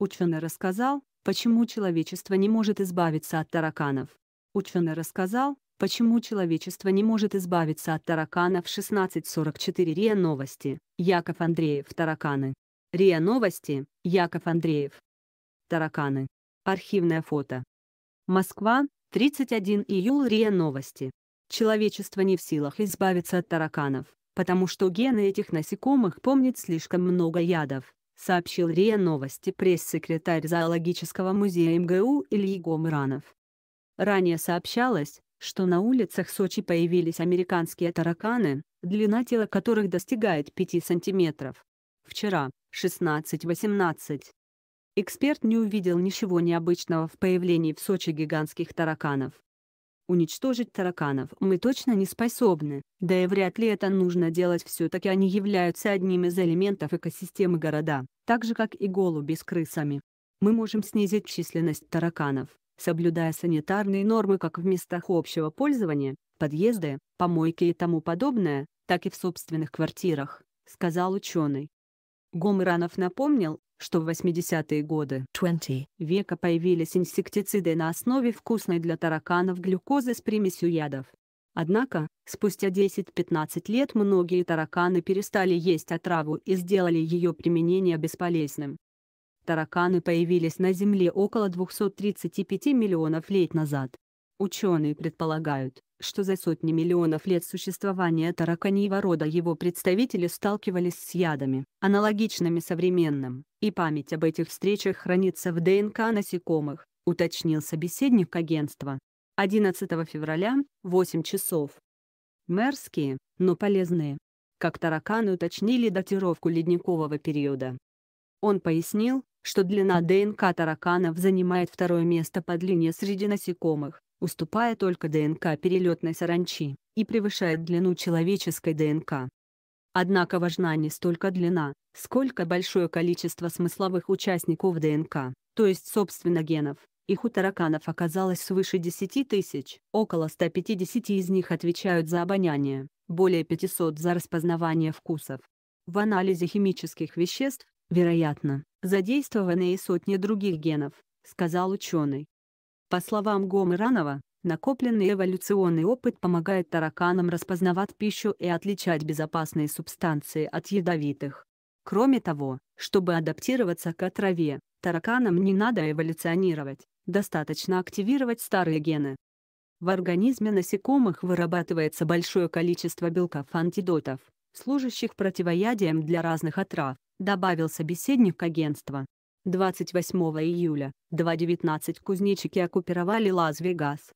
Ученый рассказал, почему человечество не может избавиться от тараканов. Ученый рассказал, почему человечество не может избавиться от тараканов 1644 РИА Новости, Яков Андреев Тараканы. РИА Новости, Яков Андреев. Тараканы. Архивное фото. Москва, 31 июля РИА Новости. Человечество не в силах избавиться от тараканов, потому что гены этих насекомых помнят слишком много ядов, сообщил РИА Новости пресс-секретарь Зоологического музея МГУ Ильи Гомранов. Ранее сообщалось, что на улицах Сочи появились американские тараканы, длина тела которых достигает 5 сантиметров. Вчера, 16-18. Эксперт не увидел ничего необычного в появлении в Сочи гигантских тараканов. Уничтожить тараканов мы точно не способны, да и вряд ли это нужно делать все-таки они являются одним из элементов экосистемы города, так же как и голуби с крысами. Мы можем снизить численность тараканов, соблюдая санитарные нормы как в местах общего пользования, подъезды, помойки и тому подобное, так и в собственных квартирах, сказал ученый. Гомранов напомнил, что в 80-е годы 20 века появились инсектициды на основе вкусной для тараканов глюкозы с примесью ядов. Однако, спустя 10-15 лет многие тараканы перестали есть отраву и сделали ее применение бесполезным. Тараканы появились на Земле около 235 миллионов лет назад. Ученые предполагают, что за сотни миллионов лет существования тараканьего рода его представители сталкивались с ядами, аналогичными современным, и память об этих встречах хранится в ДНК насекомых, уточнил собеседник агентства. 11 февраля, 8 часов. Мерзкие, но полезные. Как тараканы уточнили датировку ледникового периода. Он пояснил, что длина ДНК тараканов занимает второе место по длине среди насекомых, уступая только ДНК перелетной саранчи, и превышает длину человеческой ДНК. Однако важна не столько длина, сколько большое количество смысловых участников ДНК, то есть собственно генов, их у тараканов оказалось свыше 10 тысяч, около 150 из них отвечают за обоняние, более 500 за распознавание вкусов. В анализе химических веществ, вероятно, задействованы и сотни других генов, сказал ученый. По словам Гомеранова, накопленный эволюционный опыт помогает тараканам распознавать пищу и отличать безопасные субстанции от ядовитых. Кроме того, чтобы адаптироваться к траве, тараканам не надо эволюционировать достаточно активировать старые гены. В организме насекомых вырабатывается большое количество белков-антидотов, служащих противоядием для разных отрав, добавил собеседник агентства. 28 июля, 2.19 кузнечики оккупировали Лас-Вегас.